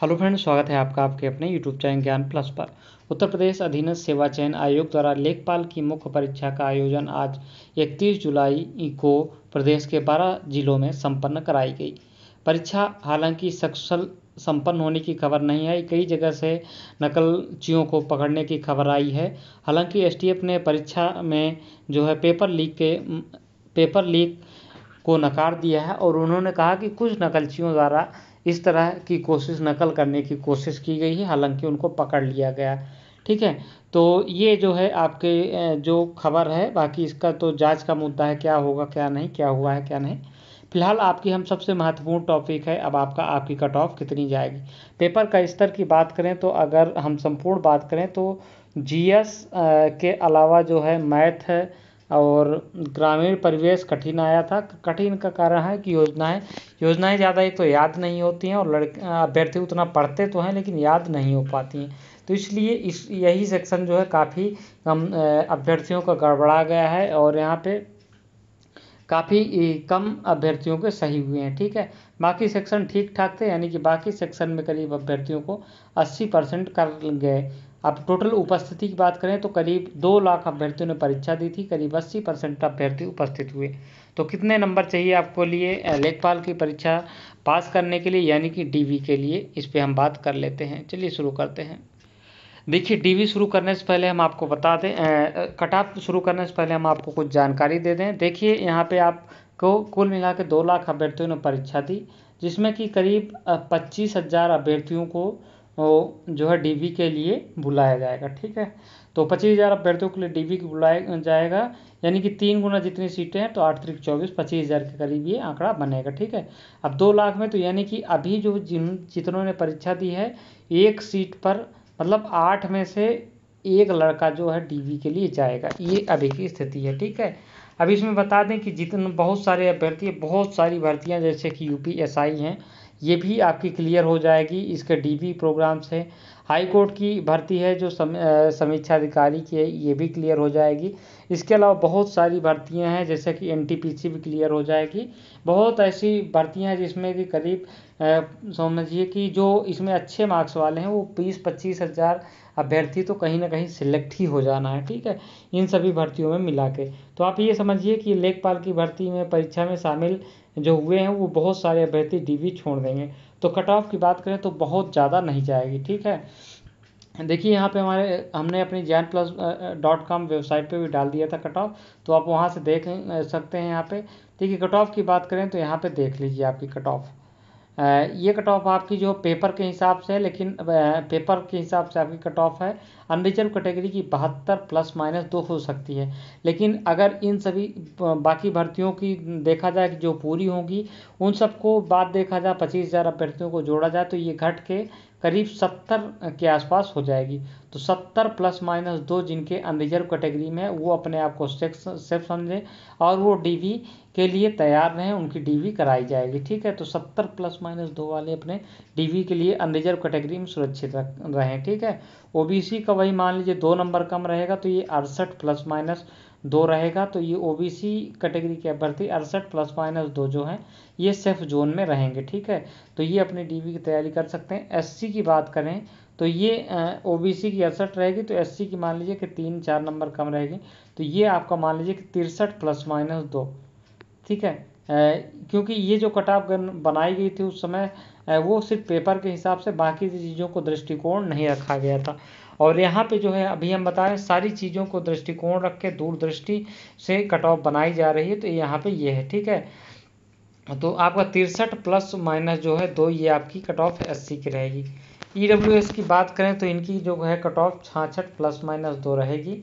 hello friends स्वागत है आपका आपके अपने यूट्यूब चैनल ज्ञान प्लस पर उत्तर प्रदेश अधीन सेवा चयन आयोग द्वारा लेखपाल की मुख्य परीक्षा का आयोजन आज 31 जुलाई को प्रदेश के 12 जिलों में संपन्न कराई गई परीक्षा हालांकि सक्सल संपन्न होने की खबर नहीं आई कई जगह से नकलचियों को पकड़ने की खबर आई है हालांकि एस ने परीक्षा में जो है पेपर लीक के पेपर लीक को नकार दिया है और उन्होंने कहा कि कुछ नकलचियों द्वारा इस तरह की कोशिश नकल करने की कोशिश की गई है हालांकि उनको पकड़ लिया गया ठीक है तो ये जो है आपके जो खबर है बाकी इसका तो जांच का मुद्दा है क्या होगा क्या नहीं क्या हुआ है क्या नहीं फिलहाल आपकी हम सबसे महत्वपूर्ण टॉपिक है अब आपका आपकी कट ऑफ कितनी जाएगी पेपर का स्तर की बात करें तो अगर हम संपूर्ण बात करें तो जीएस के अलावा जो है मैथ है और ग्रामीण परिवेश कठिन आया था कठिन का कारण है कि योजनाएँ योजनाएँ ज़्यादा एक तो याद नहीं होती हैं और लड़के अभ्यर्थी उतना पढ़ते तो हैं लेकिन याद नहीं हो पाती हैं तो इसलिए इस यही सेक्शन जो है काफ़ी कम अभ्यर्थियों का गड़बड़ा गया है और यहाँ पे काफ़ी कम अभ्यर्थियों के सही हुए हैं ठीक है बाकी सेक्शन ठीक ठाक थे यानी कि बाकी सेक्शन में करीब अभ्यर्थियों को अस्सी परसेंट कर गए अब टोटल उपस्थिति की बात करें तो करीब दो लाख अभ्यर्थियों ने परीक्षा दी थी करीब अस्सी परसेंट अभ्यर्थी उपस्थित हुए तो कितने नंबर चाहिए आपको लिए लेखपाल की परीक्षा पास करने के लिए यानी कि डीवी के लिए इस पर हम बात कर लेते हैं चलिए शुरू करते हैं देखिए डीवी शुरू करने से पहले हम आपको बता दें कट ऑफ शुरू करने से पहले हम आपको कुछ जानकारी दे दें देखिए यहाँ पे आपको कुल मिला के दो लाख अभ्यर्थियों ने परीक्षा दी जिसमें कि करीब पच्चीस हज़ार अभ्यर्थियों को वो जो है डी के लिए बुलाया जाएगा ठीक है तो पच्चीस हज़ार अभ्यर्थियों के लिए डी बी बुलाया जाएगा यानी कि तीन गुना जितनी सीटें हैं तो आठ तरीक चौबीस पच्चीस हज़ार के करीब ये आंकड़ा बनेगा ठीक है अब दो लाख में तो यानी कि अभी जो जिन जितनों ने परीक्षा दी है एक सीट पर मतलब आठ में से एक लड़का जो है डी के लिए जाएगा ये अभी की स्थिति है ठीक है अभी इसमें बता दें कि जितने बहुत सारे अभ्यर्थी बहुत सारी भर्तियाँ जैसे कि यू पी हैं ये भी आपकी क्लियर हो जाएगी इसके डीबी प्रोग्राम्स से हाई कोर्ट की भर्ती है जो समीक्षा अधिकारी की है ये भी क्लियर हो जाएगी इसके अलावा बहुत सारी भर्तियां हैं जैसे कि एनटीपीसी भी क्लियर हो जाएगी बहुत ऐसी भर्तियां हैं जिसमें कि करीब समझिए कि जो इसमें अच्छे मार्क्स वाले हैं वो बीस पच्चीस हज़ार अभ्यर्थी तो कहीं ना कहीं सिलेक्ट ही हो जाना है ठीक है इन सभी भर्तियों में मिला के तो आप ये समझिए कि लेखपाल की भर्ती में परीक्षा में शामिल जो हुए हैं वो बहुत सारे अभ्यर्थी डी छोड़ देंगे तो कट ऑफ की बात करें तो बहुत ज़्यादा नहीं जाएगी ठीक है देखिए यहाँ पे हमारे हमने अपनी Jain plus dot com website पे भी डाल दिया था कट ऑफ तो आप वहाँ से देख सकते हैं यहाँ पे देखिए कट ऑफ की बात करें तो यहाँ पे देख लीजिए आपकी कट ऑफ ये कट ऑफ आपकी जो पेपर के हिसाब से है लेकिन पेपर के हिसाब से आपकी कट ऑफ है अनरिजर्व कैटेगरी की बहत्तर प्लस माइनस दो हो सकती है लेकिन अगर इन सभी बाकी भर्तियों की देखा जाए कि जो पूरी होगी उन सबको बाद देखा जाए पच्चीस हज़ार अभ्यर्थियों को जोड़ा जाए तो ये घट के करीब सत्तर के आसपास हो जाएगी तो सत्तर प्लस माइनस दो जिनके अनरिजर्व कैटेगरी में वो अपने आप को सेफ सेफ समझें और वो डीवी के लिए तैयार रहें उनकी डीवी कराई जाएगी ठीक है तो सत्तर प्लस माइनस दो वाले अपने डीवी के लिए अनरिजर्व कैटेगरी में सुरक्षित रहें ठीक है ओबीसी का वही मान लीजिए दो नंबर कम रहेगा तो ये अड़सठ प्लस माइनस दो रहेगा तो ये ओ कैटेगरी के अभ्यर्थी अड़सठ प्लस माइनस दो जो हैं ये सेफ जोन में रहेंगे ठीक है तो ये अपनी डी की तैयारी कर सकते हैं एस की बात करें तो ये ओबीसी की अड़सठ रहेगी तो एससी की मान लीजिए कि तीन चार नंबर कम रहेगी तो ये आपका मान लीजिए कि तिरसठ प्लस माइनस दो ठीक है क्योंकि ये जो कट ऑफ बनाई गई थी उस समय वो सिर्फ पेपर के हिसाब से बाकी चीज़ों को दृष्टिकोण नहीं रखा गया था और यहाँ पे जो है अभी हम बता रहे हैं सारी चीज़ों को दृष्टिकोण रख के दूरदृष्टि से कट ऑफ बनाई जा रही है तो यहाँ पे ये है ठीक है तो आपका तिरसठ प्लस माइनस जो है दो ये आपकी कट ऑफ एस की रहेगी ई डब्ल्यू एस की बात करें तो इनकी जो है कट ऑफ छाछठ प्लस माइनस दो रहेगी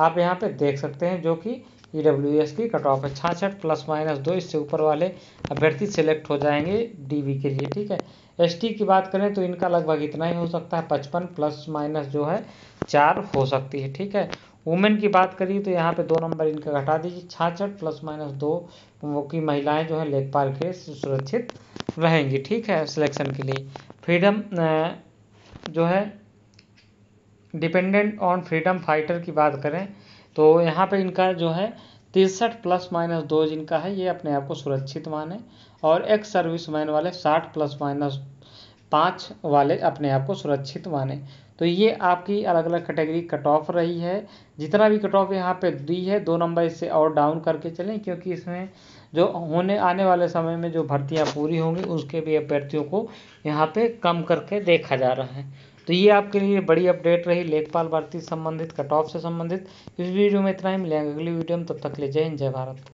आप यहाँ पे देख सकते हैं जो कि ई डब्ल्यू एस की कट ऑफ है छाछठ प्लस माइनस दो इससे ऊपर वाले अभ्यर्थी सेलेक्ट हो जाएंगे डी के लिए ठीक है एस टी की बात करें तो इनका लगभग इतना ही हो सकता है पचपन प्लस माइनस जो है चार हो सकती है ठीक है वुमेन की बात करिए तो यहाँ पे दो नंबर इनका घटा दीजिए छाछठ प्लस माइनस दो वो की महिलाएं जो है लेखपाल के सुरक्षित रहेंगी ठीक है सिलेक्शन के लिए फ्रीडम जो है डिपेंडेंट ऑन फ्रीडम फाइटर की बात करें तो यहाँ पे इनका जो है तिरसठ प्लस माइनस दो जिनका है ये अपने आप को सुरक्षित माने और एक्स सर्विस मैन वाले साठ प्लस माइनस पाँच वाले अपने आप को सुरक्षित माने तो ये आपकी अलग अलग कैटेगरी कट ऑफ रही है जितना भी कट ऑफ यहाँ पे दी है दो नंबर इससे और डाउन करके चलें क्योंकि इसमें जो होने आने वाले समय में जो भर्तियाँ पूरी होंगी उसके भी अभ्यर्थियों को यहाँ पे कम करके देखा जा रहा है तो ये आपके लिए बड़ी अपडेट रही लेखपाल भर्ती संबंधित कट ऑफ से संबंधित इस वीडियो में इतना ही मिलेंगे अगली वीडियो में तब तक ले जय हिंद जय भारत